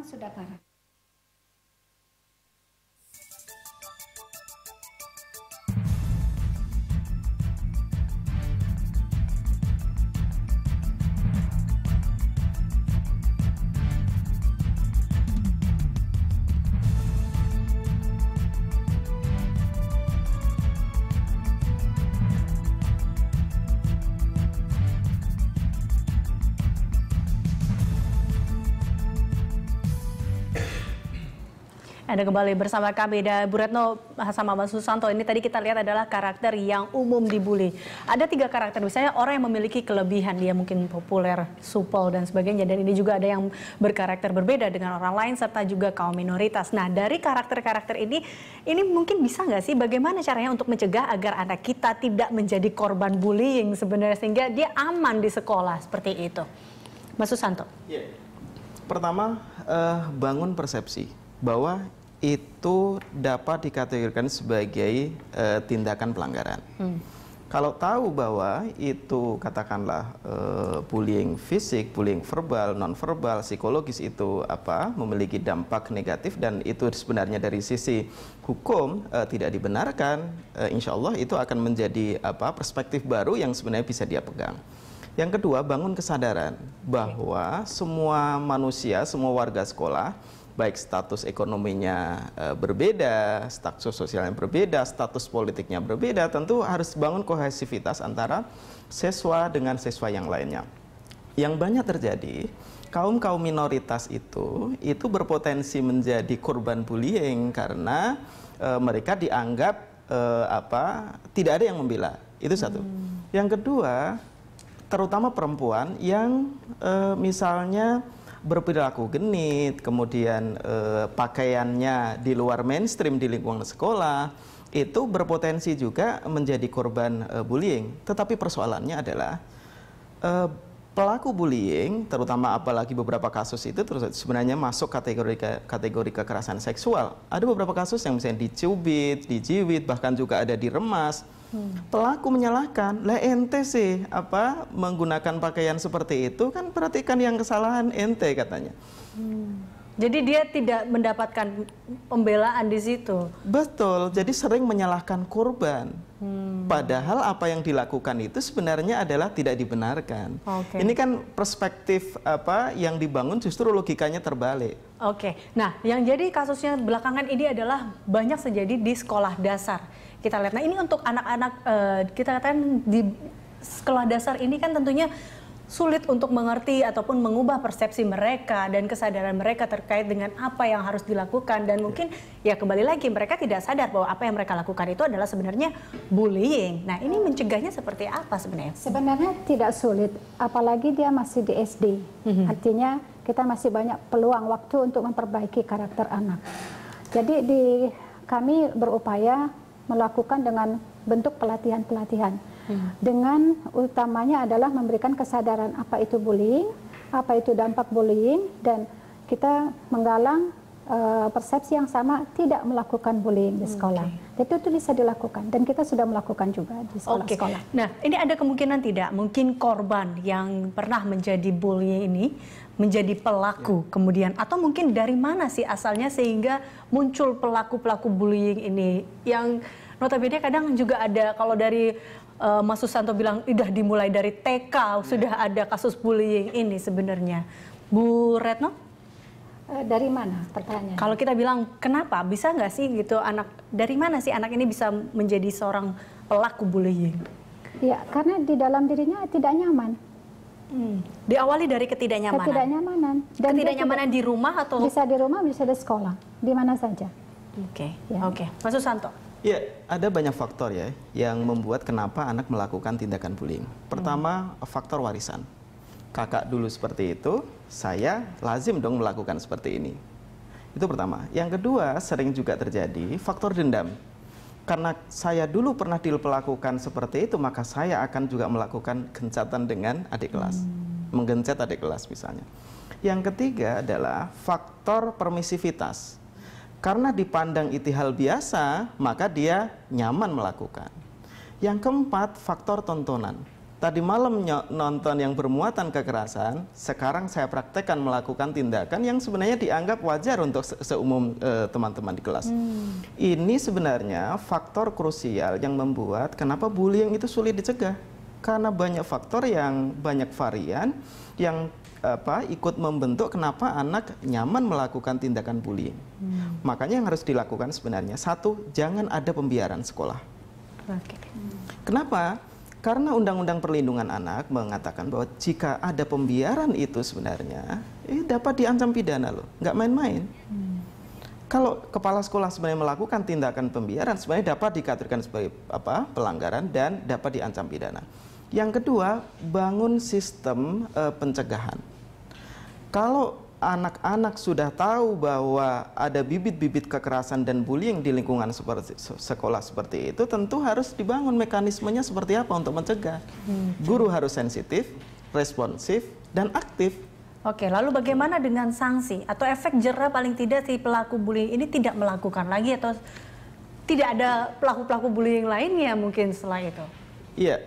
sekarang sudah parah Anda kembali bersama kami dan Bu Retno sama Mas Susanto. Ini tadi kita lihat adalah karakter yang umum dibully. Ada tiga karakter, misalnya orang yang memiliki kelebihan, dia mungkin populer, supel dan sebagainya. Dan ini juga ada yang berkarakter berbeda dengan orang lain serta juga kaum minoritas. Nah dari karakter-karakter ini, ini mungkin bisa nggak sih bagaimana caranya untuk mencegah agar anak kita tidak menjadi korban bullying sebenarnya sehingga dia aman di sekolah seperti itu. Mas Susanto. Yeah. Pertama, eh, bangun persepsi bahwa itu dapat dikategorikan sebagai e, tindakan pelanggaran. Hmm. Kalau tahu bahwa itu katakanlah e, bullying fisik, bullying verbal, nonverbal, psikologis itu apa memiliki dampak negatif dan itu sebenarnya dari sisi hukum e, tidak dibenarkan, e, insya Allah itu akan menjadi apa perspektif baru yang sebenarnya bisa dia pegang. Yang kedua bangun kesadaran bahwa semua manusia, semua warga sekolah baik status ekonominya eh, berbeda, status sosialnya berbeda, status politiknya berbeda, tentu harus bangun kohesivitas antara siswa dengan siswa yang lainnya. Yang banyak terjadi, kaum-kaum minoritas itu itu berpotensi menjadi korban bullying karena e, mereka dianggap e, apa? tidak ada yang membela. Itu satu. Hmm. Yang kedua, terutama perempuan yang e, misalnya berperilaku genit, kemudian e, pakaiannya di luar mainstream di lingkungan sekolah, itu berpotensi juga menjadi korban e, bullying. Tetapi persoalannya adalah e, pelaku bullying, terutama apalagi beberapa kasus itu terus sebenarnya masuk kategori kategori kekerasan seksual. Ada beberapa kasus yang misalnya dicubit, dijiwit, bahkan juga ada diremas Hmm. Pelaku menyalahkan, lah ente sih apa menggunakan pakaian seperti itu kan perhatikan yang kesalahan ente katanya. Hmm. Jadi dia tidak mendapatkan pembelaan di situ. Betul. Jadi sering menyalahkan korban. Hmm. Padahal apa yang dilakukan itu sebenarnya adalah tidak dibenarkan. Okay. Ini kan perspektif apa yang dibangun justru logikanya terbalik. Oke. Okay. Nah, yang jadi kasusnya belakangan ini adalah banyak terjadi di sekolah dasar. Kita lihat. Nah, ini untuk anak-anak uh, kita katakan di sekolah dasar ini kan tentunya sulit untuk mengerti ataupun mengubah persepsi mereka dan kesadaran mereka terkait dengan apa yang harus dilakukan dan iya. mungkin ya kembali lagi mereka tidak sadar bahwa apa yang mereka lakukan itu adalah sebenarnya bullying. Nah, ini mencegahnya seperti apa sebenarnya? Sebenarnya tidak sulit, apalagi dia masih di SD. Mhm. Artinya kita masih banyak peluang waktu untuk memperbaiki karakter anak. Jadi di kami berupaya melakukan dengan bentuk pelatihan-pelatihan Hmm. dengan utamanya adalah memberikan kesadaran apa itu bullying, apa itu dampak bullying, dan kita menggalang uh, persepsi yang sama tidak melakukan bullying di sekolah. Okay. Itu, itu bisa dilakukan dan kita sudah melakukan juga di sekolah-sekolah. Okay. Nah, ini ada kemungkinan tidak mungkin korban yang pernah menjadi bully ini menjadi pelaku yeah. kemudian atau mungkin dari mana sih asalnya sehingga muncul pelaku-pelaku bullying ini yang notabene kadang juga ada kalau dari uh, Mas Susanto bilang sudah dimulai dari TK ya. sudah ada kasus bullying ini sebenarnya. Bu Retno? Eh, dari mana pertanyaan? Kalau kita bilang kenapa bisa nggak sih gitu anak dari mana sih anak ini bisa menjadi seorang pelaku bullying? Ya karena di dalam dirinya tidak nyaman. Hmm. Diawali dari ketidaknyamanan. Ketidaknyamanan. Dan ketidaknyamanan tidak, di rumah atau bisa di rumah bisa di sekolah di mana saja. Oke okay. ya. oke okay. Mas Susanto. Ya, ada banyak faktor ya yang membuat kenapa anak melakukan tindakan bullying. Pertama, hmm. faktor warisan. Kakak dulu seperti itu, saya lazim dong melakukan seperti ini. Itu pertama. Yang kedua, sering juga terjadi faktor dendam. Karena saya dulu pernah diperlakukan seperti itu, maka saya akan juga melakukan gencatan dengan adik kelas. Hmm. Menggencet adik kelas misalnya. Yang ketiga adalah faktor permisivitas karena dipandang itihal biasa, maka dia nyaman melakukan. Yang keempat, faktor tontonan. Tadi malam nonton yang bermuatan kekerasan, sekarang saya praktekkan melakukan tindakan yang sebenarnya dianggap wajar untuk se seumum eh, teman-teman di kelas. Hmm. Ini sebenarnya faktor krusial yang membuat kenapa bullying itu sulit dicegah karena banyak faktor yang banyak varian yang apa ikut membentuk kenapa anak nyaman melakukan tindakan bullying. Hmm. Makanya yang harus dilakukan sebenarnya satu jangan ada pembiaran sekolah. Okay. Kenapa? Karena Undang-Undang Perlindungan Anak mengatakan bahwa jika ada pembiaran itu sebenarnya eh, dapat diancam pidana loh, nggak main-main. Hmm. Kalau kepala sekolah sebenarnya melakukan tindakan pembiaran sebenarnya dapat dikategorikan sebagai apa pelanggaran dan dapat diancam pidana. Yang kedua, bangun sistem e, pencegahan. Kalau anak-anak sudah tahu bahwa ada bibit-bibit kekerasan dan bullying di lingkungan seperti sekolah seperti itu, tentu harus dibangun mekanismenya seperti apa untuk mencegah. Hmm. Guru harus sensitif, responsif, dan aktif. Oke, lalu bagaimana dengan sanksi atau efek jerah paling tidak si pelaku bullying ini tidak melakukan lagi atau tidak ada pelaku-pelaku bullying lainnya mungkin setelah itu? Iya,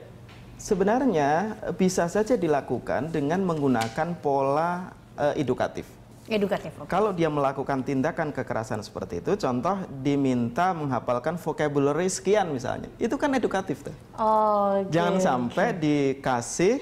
Sebenarnya eh, bisa saja dilakukan dengan menggunakan pola uh, edukatif. Edukatif. Okay. Kalau dia melakukan tindakan kekerasan seperti itu, contoh diminta menghafalkan vocabulary sekian misalnya, itu kan edukatif tuh. Oh. Okay. Jangan sampai okay. dikasih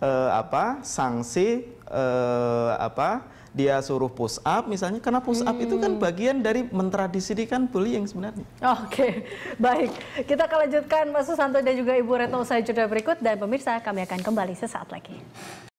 uh, apa sanksi uh, apa dia suruh push up misalnya karena push up hmm. itu kan hmm. bagian dari mentradisi mentradisikan bullying sebenarnya. Oke, baik. Kita akan lanjutkan Mas Susanto dan juga Ibu Retno usai jeda berikut dan pemirsa kami akan kembali sesaat lagi.